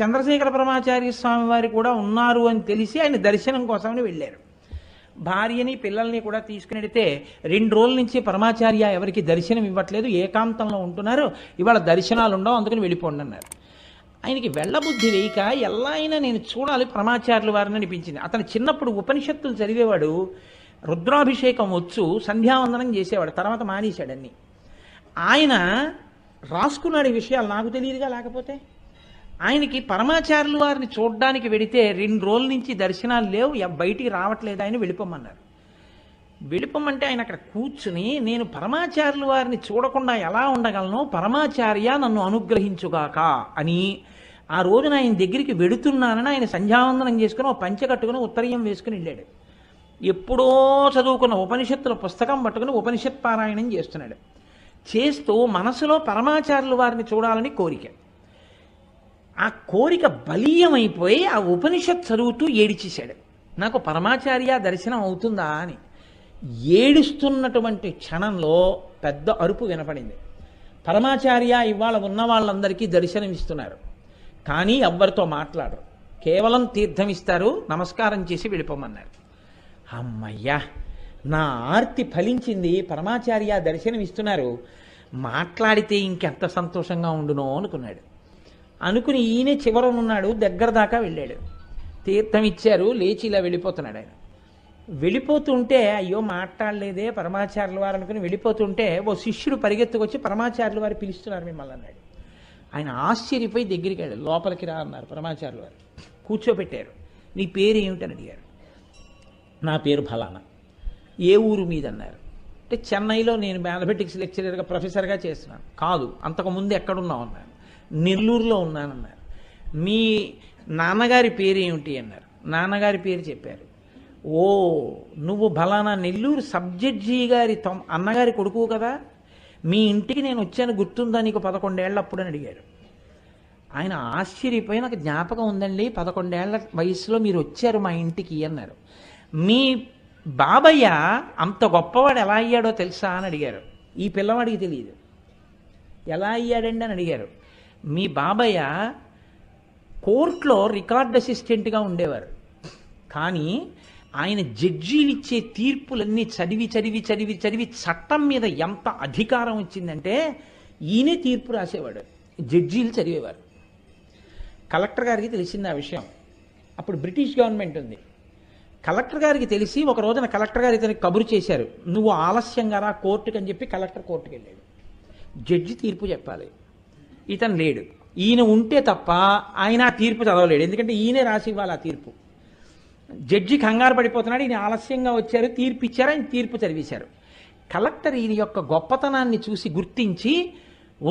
చంద్రశేఖర పరమాచార్య స్వామి వారు కూడా ఉన్నారు అని తెలిసి ఆయన దర్శనం కోసమని వెళ్ళారు భార్యని పిల్లల్ని కూడా తీసుకుని వెడితే రెండు రోజుల నుంచి పరమాచార్య ఎవరికి దర్శనం ఇవ్వట్లేదు ఏకాంతంలో ఉంటున్నారు ఇవాళ దర్శనాలు ఉండవు అందుకని వెళ్ళిపోండి అన్నారు ఆయనకి వెళ్ళబుద్ధి వేయక ఎలా అయినా నేను చూడాలి పరమాచార్యుల వారిని అనిపించింది అతను చిన్నప్పుడు ఉపనిషత్తులు చదివేవాడు రుద్రాభిషేకం వచ్చు సంధ్యావందనం చేసేవాడు తర్వాత మానేశాడన్ని ఆయన రాసుకున్నాడు ఈ విషయాలు నాకు తెలియదుగా లేకపోతే ఆయనకి పరమాచార్యులు వారిని చూడడానికి వెడితే రెండు రోజుల నుంచి దర్శనాలు లేవు బయటికి రావట్లేదు ఆయన వెళ్ళిపోమన్నారు వెళ్ళిపోమంటే ఆయన అక్కడ కూర్చుని నేను పరమాచారులు వారిని చూడకుండా ఎలా ఉండగలను పరమాచార్య నన్ను అనుగ్రహించుగాక అని ఆ రోజున ఆయన దగ్గరికి వెడుతున్నానని ఆయన సంధ్యావందనం చేసుకుని ఓ పంచె కట్టుకుని ఉత్తరీయం వేసుకుని వెళ్ళాడు ఎప్పుడో చదువుకున్న ఉపనిషత్తుల పుస్తకం పట్టుకుని ఉపనిషత్ పారాయణం చేస్తున్నాడు చేస్తూ మనసులో పరమాచార్యులు వారిని చూడాలని కోరిక ఆ కోరిక బలీయమైపోయి ఆ ఉపనిషత్ చదువుతూ ఏడిచేశాడు నాకు పరమాచార్య దర్శనం అవుతుందా అని ఏడుస్తున్నటువంటి క్షణంలో పెద్ద అరుపు వినపడింది పరమాచార్య ఇవాళ ఉన్న వాళ్ళందరికీ దర్శనమిస్తున్నారు కానీ ఎవ్వరితో మాట్లాడరు కేవలం తీర్థం ఇస్తారు నమస్కారం చేసి వెళ్ళిపోమన్నారు అమ్మయ్యా నా ఆర్తి ఫలించింది పరమాచార్య దర్శనమిస్తున్నారు మాట్లాడితే ఇంకెంత సంతోషంగా ఉండునో అనుకున్నాడు అనుకుని ఈయనే చివరనున్నాడు దగ్గర దాకా వెళ్ళాడు తీర్థం ఇచ్చారు లేచి ఇలా వెళ్ళిపోతున్నాడు ఆయన వెళ్ళిపోతుంటే అయ్యో మాట్లాడలేదే పరమాచార్యుల వారు అనుకుని వెళ్ళిపోతుంటే ఓ శిష్యుడు పరిగెత్తుకొచ్చి పరమాచార్యుల వారు పిలుస్తున్నారు మిమ్మల్ని అన్నాడు ఆయన ఆశ్చర్యపోయి దగ్గరికి వెళ్ళాడు లోపలికి రా అన్నారు పరమాచార్యుల వారు కూర్చోబెట్టారు నీ పేరు ఏమిటని అడిగారు నా పేరు ఫలానా ఏ ఊరు మీద అన్నారు అంటే చెన్నైలో నేను మ్యాథమెటిక్స్ లెక్చరర్గా ప్రొఫెసర్గా చేస్తున్నాను కాదు అంతకుముందు ఎక్కడున్నావు అన్నాను నెల్లూరులో ఉన్నానన్నారు మీ నాన్నగారి పేరు ఏమిటి అన్నారు నాన్నగారి పేరు చెప్పారు ఓ నువ్వు బలానా నెల్లూరు సబ్జడ్జి గారి తమ్ అన్నగారి కొడుకు కదా మీ ఇంటికి నేను వచ్చాను గుర్తుందా నీకు పదకొండేళ్ళ అప్పుడు అని అడిగారు ఆయన ఆశ్చర్యపోయి నాకు జ్ఞాపకం ఉందండి పదకొండేళ్ల వయసులో మీరు వచ్చారు మా ఇంటికి అన్నారు మీ బాబయ్య అంత గొప్పవాడు ఎలా అయ్యాడో తెలుసా అని అడిగారు ఈ పిల్లవాడికి తెలియదు ఎలా అయ్యాడండి అని అడిగారు మీ బాబయ్య కోర్టులో రికార్డ్ అసిస్టెంట్గా ఉండేవారు కానీ ఆయన జడ్జీలు ఇచ్చే తీర్పులన్నీ చదివి చదివి చదివి చదివి చట్టం మీద ఎంత అధికారం వచ్చిందంటే ఈయనే తీర్పు రాసేవాడు జడ్జీలు చదివేవారు కలెక్టర్ గారికి తెలిసింది ఆ విషయం అప్పుడు బ్రిటిష్ గవర్నమెంట్ ఉంది కలెక్టర్ గారికి తెలిసి ఒక రోజున కలెక్టర్ గారు ఇతనికి కబురు చేశారు నువ్వు ఆలస్యంగా రా కోర్టుకు అని చెప్పి కలెక్టర్ కోర్టుకు వెళ్ళాడు జడ్జి తీర్పు చెప్పాలి ఇతను లేడు ఈయన ఉంటే తప్ప ఆయన ఆ తీర్పు చదవలేడు ఎందుకంటే ఈయనే రాసి ఇవ్వాలి ఆ తీర్పు జడ్జి కంగారు పడిపోతున్నాడు ఈయన ఆలస్యంగా వచ్చారు తీర్పు ఇచ్చారు ఆయన తీర్పు చదివేశారు కలెక్టర్ ఈయన యొక్క గొప్పతనాన్ని చూసి గుర్తించి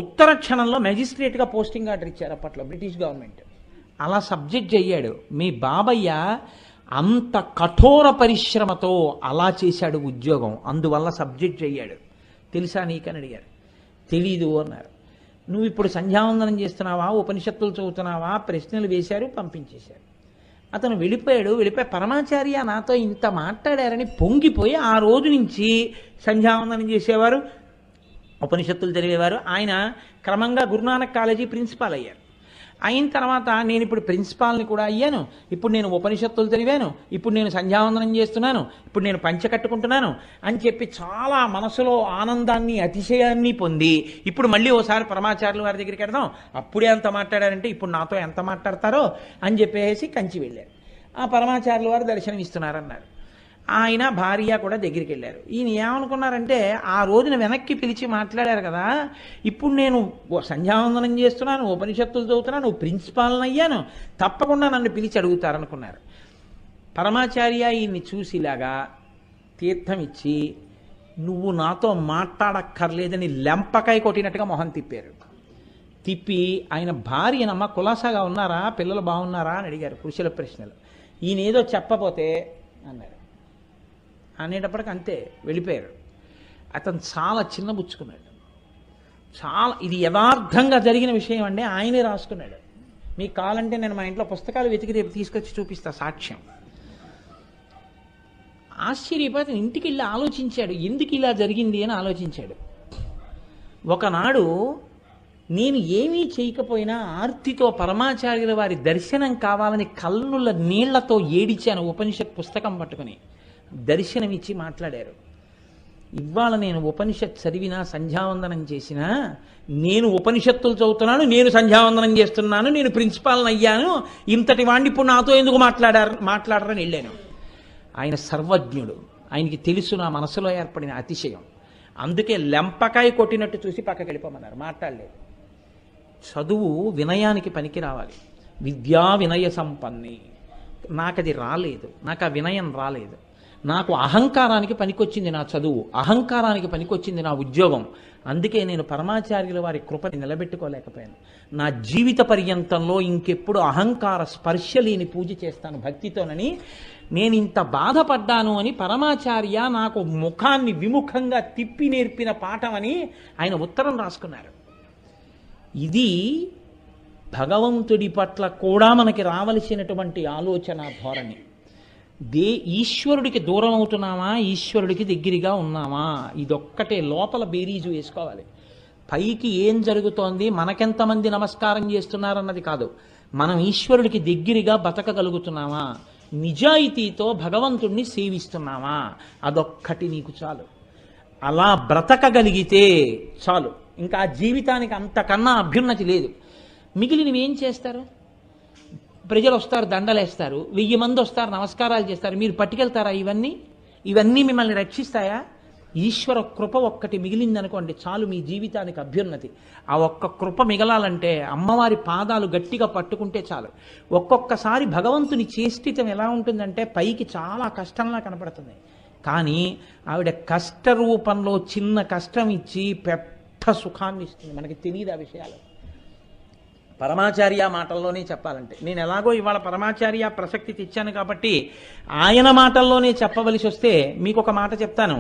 ఉత్తర క్షణంలో మెజిస్ట్రేట్గా పోస్టింగ్ ఆర్డర్ ఇచ్చారు అప్పట్లో బ్రిటిష్ గవర్నమెంట్ అలా సబ్జెక్ట్ అయ్యాడు మీ బాబయ్య అంత కఠోర పరిశ్రమతో అలా చేశాడు ఉద్యోగం అందువల్ల సబ్జెక్ట్ అయ్యాడు తెలుసా నీకని అడిగారు తెలీదు అన్నారు నువ్వు ఇప్పుడు సంధ్యావందనం చేస్తున్నావా ఉపనిషత్తులు చదువుతున్నావా ప్రశ్నలు వేశారు పంపించేశారు అతను వెళ్ళిపోయాడు వెళ్ళిపోయి పరమాచార్య నాతో ఇంత మాట్లాడారని పొంగిపోయి ఆ రోజు నుంచి సంధ్యావందనం చేసేవారు ఉపనిషత్తులు జరిగేవారు ఆయన క్రమంగా గురునానక్ కాలేజీ ప్రిన్సిపాల్ అయ్యారు అయిన తర్వాత నేను ఇప్పుడు ప్రిన్సిపాల్ని కూడా అయ్యాను ఇప్పుడు నేను ఉపనిషత్తులు తెలివాను ఇప్పుడు నేను సంధ్యావందనం చేస్తున్నాను ఇప్పుడు నేను పంచ కట్టుకుంటున్నాను అని చెప్పి చాలా మనసులో ఆనందాన్ని అతిశయాన్ని పొంది ఇప్పుడు మళ్ళీ ఓసారి పరమాచార్యులు వారి దగ్గరికి వెళ్దాం అప్పుడే ఎంత మాట్లాడారంటే ఇప్పుడు నాతో ఎంత మాట్లాడతారో అని చెప్పేసి కంచి వెళ్ళారు ఆ పరమాచారులు వారు దర్శనం ఇస్తున్నారన్నారు ఆయన భార్య కూడా దగ్గరికి వెళ్ళారు ఈయన ఏమనుకున్నారంటే ఆ రోజున వెనక్కి పిలిచి మాట్లాడారు కదా ఇప్పుడు నేను సంధ్యావందనం చేస్తున్నాను ఉపనిషత్తులు చదువుతున్నాను ప్రిన్సిపాల్ని అయ్యాను తప్పకుండా నన్ను పిలిచి అడుగుతారనుకున్నారు పరమాచార్య ఈయన్ని చూసిలాగా తీర్థం ఇచ్చి నువ్వు నాతో మాట్లాడక్కర్లేదని లెంపకాయ కొట్టినట్టుగా మొహం తిప్పారు తిప్పి ఆయన భార్యనమ్మ కులాసాగా ఉన్నారా పిల్లలు బాగున్నారా అని అడిగారు పురుషుల ప్రశ్నలు ఈయనేదో చెప్పపోతే అన్నారు అనేటప్పటికి అంతే వెళ్ళిపోయారు అతను చాలా చిన్న పుచ్చుకున్నాడు చాలా ఇది యథార్థంగా జరిగిన విషయం అండి ఆయనే రాసుకున్నాడు మీకు కావాలంటే నేను మా ఇంట్లో పుస్తకాలు వెతికి రేపు తీసుకొచ్చి చూపిస్తా సాక్ష్యం ఆశ్చర్యపాత ఇంటికి వెళ్ళి ఆలోచించాడు ఎందుకు ఇలా జరిగింది అని ఆలోచించాడు ఒకనాడు నేను ఏమీ చేయకపోయినా ఆర్తితో పరమాచార్యుల వారి దర్శనం కావాలని కల్లుల నీళ్లతో ఏడిచాను ఉపనిషత్ పుస్తకం పట్టుకుని దర్శనమిచ్చి మాట్లాడారు ఇవాళ నేను ఉపనిషత్ చదివినా సంధ్యావందనం చేసినా నేను ఉపనిషత్తులు చదువుతున్నాను నేను సంధ్యావందనం చేస్తున్నాను నేను ప్రిన్సిపాల్ని అయ్యాను ఇంతటి వాణ్ణి ఇప్పుడు నాతో ఎందుకు మాట్లాడారు మాట్లాడరని వెళ్ళాను ఆయన సర్వజ్ఞుడు ఆయనకి తెలుసు నా మనసులో ఏర్పడిన అతిశయం అందుకే లెంపకాయ కొట్టినట్టు చూసి పక్కకి వెళ్ళిపోమన్నారు మాట్లాడలేదు చదువు వినయానికి పనికి రావాలి విద్యా వినయ సంపన్ని నాకు అది రాలేదు నాకు ఆ వినయం రాలేదు నాకు అహంకారానికి పనికొచ్చింది నా చదువు అహంకారానికి పనికొచ్చింది నా ఉద్యోగం అందుకే నేను పరమాచార్యుల వారి కృపని నిలబెట్టుకోలేకపోయాను నా జీవిత పర్యంతంలో ఇంకెప్పుడు అహంకార స్పర్శ లేని పూజ చేస్తాను భక్తితోనని నేను ఇంత బాధపడ్డాను అని పరమాచార్య నాకు ముఖాన్ని విముఖంగా తిప్పి నేర్పిన పాఠం అని ఆయన ఉత్తరం రాసుకున్నారు ఇది భగవంతుడి పట్ల కూడా మనకి రావలసినటువంటి ఆలోచన ధోరణి దే ఈశ్వరుడికి దూరం అవుతున్నామా ఈశ్వరుడికి దగ్గరగా ఉన్నామా ఇదొక్కటే లోపల బేరీజు వేసుకోవాలి పైకి ఏం జరుగుతోంది మనకెంతమంది నమస్కారం చేస్తున్నారన్నది కాదు మనం ఈశ్వరుడికి దగ్గరగా బతకగలుగుతున్నామా నిజాయితీతో భగవంతుణ్ణి సేవిస్తున్నామా అదొక్కటి నీకు చాలు అలా బ్రతకగలిగితే చాలు ఇంకా జీవితానికి అంతకన్నా అభ్యున్నతి లేదు మిగిలినవి ఏం చేస్తారు ప్రజలు వస్తారు దండలేస్తారు వెయ్యి మంది వస్తారు నమస్కారాలు చేస్తారు మీరు పట్టుకెళ్తారా ఇవన్నీ ఇవన్నీ మిమ్మల్ని రక్షిస్తాయా ఈశ్వర కృప ఒక్కటి మిగిలిందనుకోండి చాలు మీ జీవితానికి అభ్యున్నతి ఆ ఒక్క కృప మిగలాలంటే అమ్మవారి పాదాలు గట్టిగా పట్టుకుంటే చాలు ఒక్కొక్కసారి భగవంతుని చేష్టితం ఎలా ఉంటుందంటే పైకి చాలా కష్టంలా కనపడుతుంది కానీ ఆవిడ కష్ట రూపంలో చిన్న కష్టం ఇచ్చి పెద్ద సుఖాన్ని ఇస్తుంది మనకి తెలియదు ఆ విషయాలు పరమాచార్య మాటల్లోనే చెప్పాలంటే నేను ఎలాగో ఇవాళ పరమాచార్య ప్రసక్తి తెచ్చాను కాబట్టి ఆయన మాటల్లోనే చెప్పవలసి వస్తే మీకు ఒక మాట చెప్తాను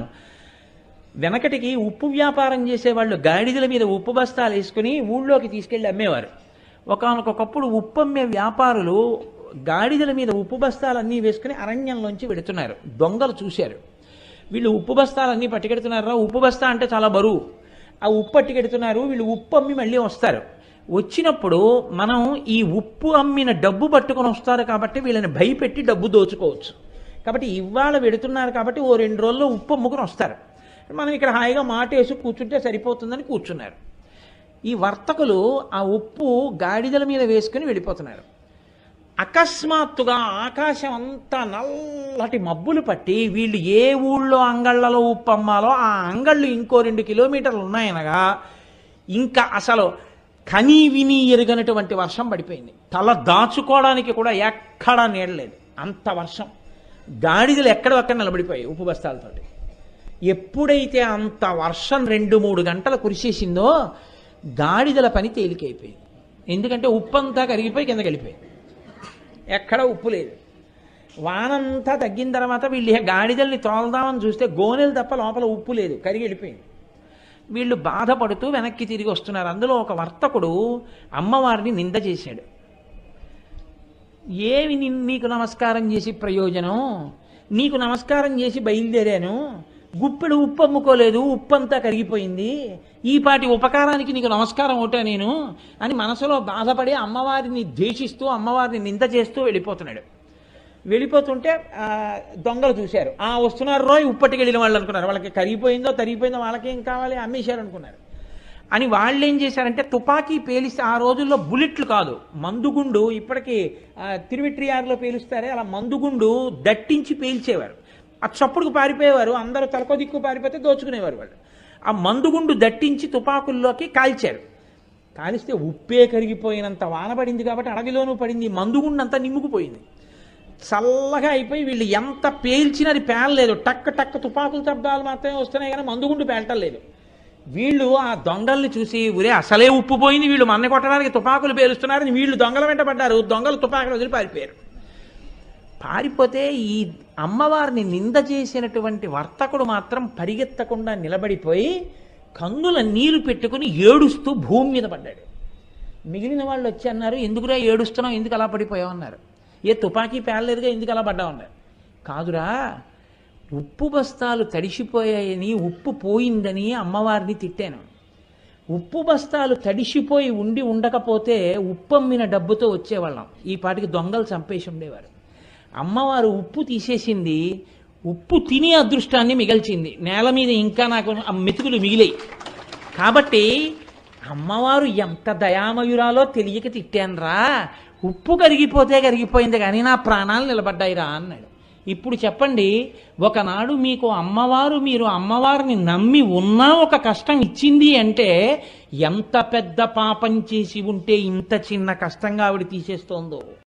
వెనకటికి ఉప్పు వ్యాపారం చేసేవాళ్ళు గాడిదల మీద ఉప్పు బస్తాలు వేసుకుని ఊళ్ళోకి తీసుకెళ్ళి అమ్మేవారు ఒకనకొకప్పుడు ఉప్పు అమ్మే వ్యాపారులు గాడిదల మీద ఉప్పు బస్తాలన్నీ వేసుకుని అరణ్యంలోంచి వెడుతున్నారు దొంగలు చూశారు వీళ్ళు ఉప్పు బస్తాలన్నీ పట్టుకెడుతున్నారా ఉప్పు బస్తా అంటే చాలా బరువు ఆ ఉప్పు పట్టుకెడుతున్నారు వీళ్ళు ఉప్పు అమ్మి మళ్ళీ వస్తారు వచ్చినప్పుడు మనం ఈ ఉప్పు అమ్మిన డబ్బు పట్టుకొని వస్తారు కాబట్టి వీళ్ళని భయపెట్టి డబ్బు దోచుకోవచ్చు కాబట్టి ఇవాళ వెడుతున్నారు కాబట్టి ఓ రెండు రోజుల్లో ఉప్పు అమ్ముకుని వస్తారు మనం ఇక్కడ హాయిగా మాటేసి కూర్చుంటే సరిపోతుందని కూర్చున్నారు ఈ వర్తకులు ఆ ఉప్పు గాడిదల మీద వేసుకుని వెళ్ళిపోతున్నారు అకస్మాత్తుగా ఆకాశం అంతా నల్లటి మబ్బులు పట్టి వీళ్ళు ఏ ఊళ్ళో అంగళ్ళలో ఉప్పు అమ్మాలో ఆ అంగళ్ళు ఇంకో రెండు కిలోమీటర్లు ఉన్నాయనగా ఇంకా అసలు కనీ విని ఎరుగనటువంటి వర్షం పడిపోయింది తల దాచుకోవడానికి కూడా ఎక్కడా నీడలేదు అంత వర్షం గాడిదలు ఎక్కడొక్కడ నిలబడిపోయాయి ఉప్పు బస్తాలతో ఎప్పుడైతే అంత వర్షం రెండు మూడు గంటలు కురిసేసిందో గాడిదల పని తేలికైపోయింది ఎందుకంటే ఉప్పు అంతా కరిగిపోయి కింద వెళ్ళిపోయింది ఎక్కడ ఉప్పు లేదు వానంతా తగ్గిన తర్వాత వీళ్ళు గాడిదల్ని తోలదామని చూస్తే గోనెలు తప్ప లోపల ఉప్పు లేదు కరిగి వెళ్ళిపోయింది వీళ్ళు బాధపడుతూ వెనక్కి తిరిగి వస్తున్నారు అందులో ఒక వర్తకుడు అమ్మవారిని నింద చేశాడు ఏమి నీకు నమస్కారం చేసి ప్రయోజనం నీకు నమస్కారం చేసి బయలుదేరాను గుప్పెడు ఉప్పు అమ్ముకోలేదు ఉప్పు అంతా కరిగిపోయింది ఈపాటి ఉపకారానికి నీకు నమస్కారం ఒకటే నేను అని మనసులో బాధపడి అమ్మవారిని ద్వేషిస్తూ అమ్మవారిని నింద చేస్తూ వెళ్ళిపోతున్నాడు వెళ్ళిపోతుంటే దొంగలు చూశారు ఆ వస్తున్నారు రోయ్ ఉప్పటికి వెళ్ళిన వాళ్ళు అనుకున్నారు వాళ్ళకి కరిగిపోయిందో తరిగిపోయిందో వాళ్ళకేం కావాలి అమ్మేశారు అనుకున్నారు అని వాళ్ళు ఏం చేశారంటే తుపాకీ పేలిస్తే ఆ రోజుల్లో బుల్లెట్లు కాదు మందుగుండు ఇప్పటికీ తిరువిట్రియార్లో పేలుస్తారే అలా మందుగుండు దట్టించి పేల్చేవారు ఆ చప్పుడుకు పారిపోయేవారు అందరూ తలకో దిక్కు పారిపోతే దోచుకునేవారు వాళ్ళు ఆ మందుగుండు దట్టించి తుపాకుల్లోకి కాల్చారు కాలిస్తే ఉప్పే కరిగిపోయినంత వాన పడింది కాబట్టి అడవిలోనూ పడింది అంతా నిమ్ముకుపోయింది చల్లగా అయిపోయి వీళ్ళు ఎంత పేల్చినా అది పేలలేదు టక్ టక్ తుపాకులు శబ్దాలు మాత్రమే వస్తున్నాయి కానీ మందుగుండు పేలటం లేదు వీళ్ళు ఆ దొంగల్ని చూసి ఊరే అసలే ఉప్పుపోయింది వీళ్ళు మన్న కొట్టడానికి తుపాకులు పేలుస్తున్నారని వీళ్ళు దొంగల వెంట పడ్డారు దొంగలు తుపాకులు వదిలి పారిపోయారు పారిపోతే ఈ అమ్మవారిని నింద చేసినటువంటి వర్తకుడు మాత్రం పరిగెత్తకుండా నిలబడిపోయి కన్నుల నీరు పెట్టుకుని ఏడుస్తూ భూమి మీద పడ్డాడు మిగిలిన వాళ్ళు వచ్చి అన్నారు ఎందుకురా ఏడుస్తున్నావు ఎందుకు అలా పడిపోయావు అన్నారు ఏ తుపాకీ పేలలేదుగా ఎందుకు అలా పడ్డా ఉండే కాదురా ఉప్పు బస్తాలు తడిసిపోయాయని ఉప్పు పోయిందని అమ్మవారిని తిట్టాను ఉప్పు బస్తాలు తడిసిపోయి ఉండి ఉండకపోతే ఉప్పమ్మిన డబ్బుతో వచ్చేవాళ్ళం ఈ పాటికి దొంగలు చంపేసి ఉండేవారు అమ్మవారు ఉప్పు తీసేసింది ఉప్పు తినే అదృష్టాన్ని మిగల్చింది నేల మీద ఇంకా నాకు మెతుకులు మిగిలాయి కాబట్టి అమ్మవారు ఎంత దయామయురాలో తెలియక తిట్టానురా ఉప్పు కరిగిపోతే కరిగిపోయింది కానీ నా ప్రాణాలు నిలబడ్డాయిరా అన్నాడు ఇప్పుడు చెప్పండి ఒకనాడు మీకు అమ్మవారు మీరు అమ్మవారిని నమ్మి ఉన్నా ఒక కష్టం ఇచ్చింది అంటే ఎంత పెద్ద పాపం చేసి ఉంటే ఇంత చిన్న కష్టంగా ఆవిడ తీసేస్తోందో